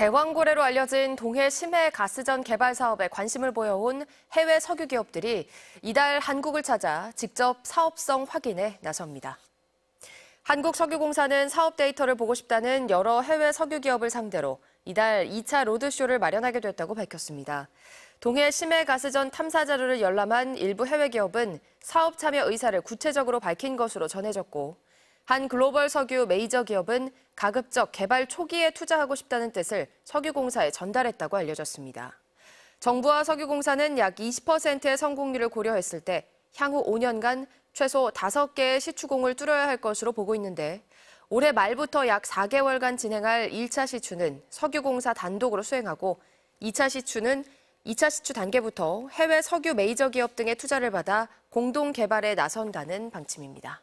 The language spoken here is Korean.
대왕고래로 알려진 동해 심해 가스전 개발 사업에 관심을 보여온 해외 석유 기업들이 이달 한국을 찾아 직접 사업성 확인에 나섭니다. 한국석유공사는 사업 데이터를 보고 싶다는 여러 해외 석유 기업을 상대로 이달 2차 로드쇼를 마련하게 됐다고 밝혔습니다. 동해 심해 가스전 탐사 자료를 열람한 일부 해외 기업은 사업 참여 의사를 구체적으로 밝힌 것으로 전해졌고 한 글로벌 석유 메이저 기업은 가급적 개발 초기에 투자하고 싶다는 뜻을 석유공사에 전달했다고 알려졌습니다. 정부와 석유공사는 약 20%의 성공률을 고려했을 때 향후 5년간 최소 5개의 시추공을 뚫어야 할 것으로 보고 있는데 올해 말부터 약 4개월간 진행할 1차 시추는 석유공사 단독으로 수행하고 2차 시추는 2차 시추 단계부터 해외 석유 메이저 기업 등의 투자를 받아 공동 개발에 나선다는 방침입니다.